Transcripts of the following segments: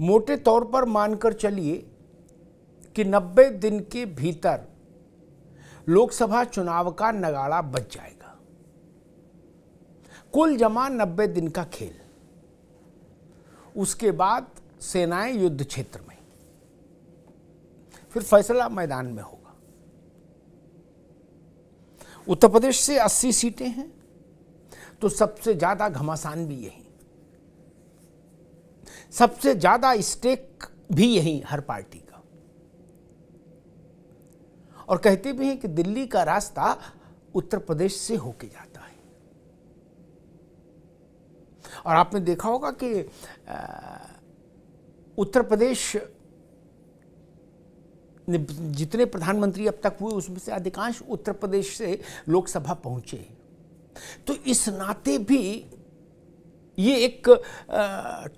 मोटे तौर पर मानकर चलिए कि 90 दिन के भीतर लोकसभा चुनाव का नगाड़ा बच जाएगा कुल जमा 90 दिन का खेल उसके बाद सेनाएं युद्ध क्षेत्र में फिर फैसला मैदान में होगा उत्तर प्रदेश से 80 सीटें हैं तो सबसे ज्यादा घमासान भी यही सबसे ज्यादा स्टेक भी यही हर पार्टी का और कहते भी हैं कि दिल्ली का रास्ता उत्तर प्रदेश से होके जाता है और आपने देखा होगा कि उत्तर प्रदेश जितने प्रधानमंत्री अब तक हुए उसमें से अधिकांश उत्तर प्रदेश से लोकसभा पहुंचे तो इस नाते भी ये एक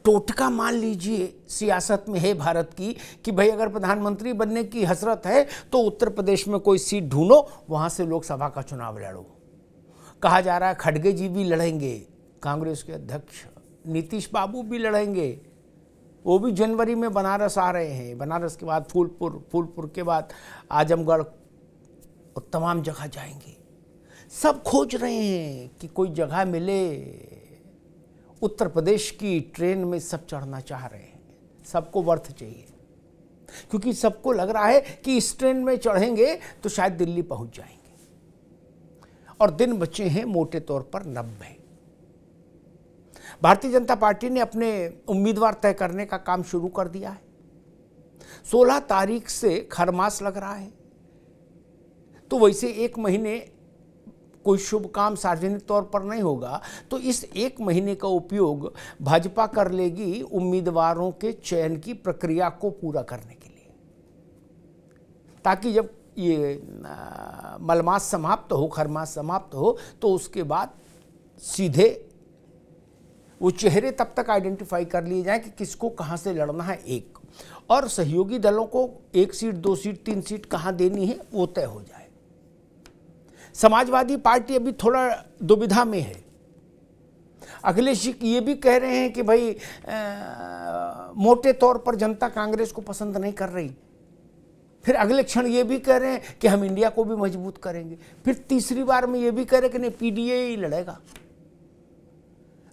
टोटका मान लीजिए सियासत में है भारत की कि भाई अगर प्रधानमंत्री बनने की हसरत है तो उत्तर प्रदेश में कोई सीट ढूंढो वहाँ से लोकसभा का चुनाव लड़ो कहा जा रहा है खड़गे जी भी लड़ेंगे कांग्रेस के अध्यक्ष नीतीश बाबू भी लड़ेंगे वो भी जनवरी में बनारस आ रहे हैं बनारस के बाद फूलपुर फूलपुर के बाद आजमगढ़ और तमाम जगह जाएंगे सब खोज रहे हैं कि कोई जगह मिले उत्तर प्रदेश की ट्रेन में सब चढ़ना चाह रहे हैं सबको वर्थ चाहिए क्योंकि सबको लग रहा है कि इस ट्रेन में चढ़ेंगे तो शायद दिल्ली पहुंच जाएंगे और दिन बचे हैं मोटे तौर पर नब्बे भारतीय जनता पार्टी ने अपने उम्मीदवार तय करने का काम शुरू कर दिया है सोलह तारीख से खरमास लग रहा है तो वैसे एक महीने कोई शुभ काम सार्वजनिक तौर पर नहीं होगा तो इस एक महीने का उपयोग भाजपा कर लेगी उम्मीदवारों के चयन की प्रक्रिया को पूरा करने के लिए ताकि जब ये मलमास समाप्त हो खरमास समाप्त हो तो उसके बाद सीधे वो चेहरे तब तक आइडेंटिफाई कर लिए जाएं कि किसको कहां से लड़ना है एक और सहयोगी दलों को एक सीट दो सीट तीन सीट कहां देनी है वो तय हो जाए समाजवादी पार्टी अभी थोड़ा दुविधा में है अखिलेश जी ये भी कह रहे हैं कि भाई आ, मोटे तौर पर जनता कांग्रेस को पसंद नहीं कर रही फिर अगले क्षण ये भी कह रहे हैं कि हम इंडिया को भी मजबूत करेंगे फिर तीसरी बार में ये भी कह रहे कि नहीं पीडीए ही लड़ेगा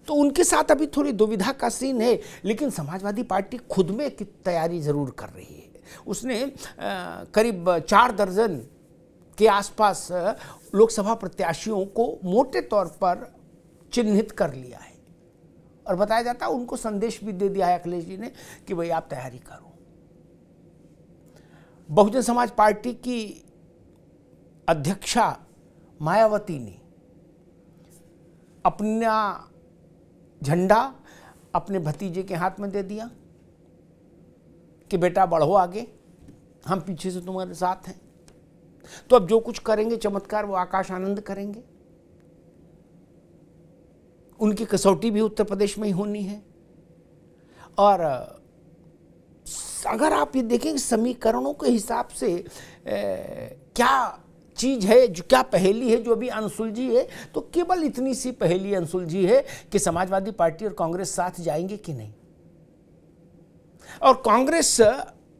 तो उनके साथ अभी थोड़ी दुविधा का सीन है लेकिन समाजवादी पार्टी खुद में की तैयारी जरूर कर रही है उसने आ, करीब चार दर्जन के आसपास लोकसभा प्रत्याशियों को मोटे तौर पर चिन्हित कर लिया है और बताया जाता है उनको संदेश भी दे दिया है अखिलेश जी ने कि भाई आप तैयारी करो बहुजन समाज पार्टी की अध्यक्षा मायावती ने अपना झंडा अपने भतीजे के हाथ में दे दिया कि बेटा बढ़ो आगे हम पीछे से तुम्हारे साथ हैं तो अब जो कुछ करेंगे चमत्कार वो आकाश आनंद करेंगे उनकी कसौटी भी उत्तर प्रदेश में ही होनी है और अगर आप ये देखें समीकरणों के हिसाब से ए, क्या चीज है जो क्या पहेली है जो अभी अनसुलझी है तो केवल इतनी सी पहेली अनसुलझी है कि समाजवादी पार्टी और कांग्रेस साथ जाएंगे कि नहीं और कांग्रेस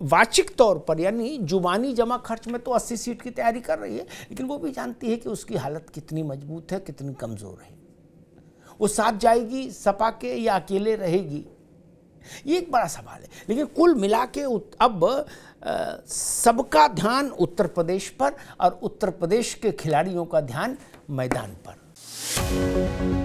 वाचिक तौर पर यानी जुबानी जमा खर्च में तो 80 सीट की तैयारी कर रही है लेकिन वो भी जानती है कि उसकी हालत कितनी मजबूत है कितनी कमज़ोर है वो साथ जाएगी सपा के या अकेले रहेगी ये एक बड़ा सवाल है लेकिन कुल मिला के अब सबका ध्यान उत्तर प्रदेश पर और उत्तर प्रदेश के खिलाड़ियों का ध्यान मैदान पर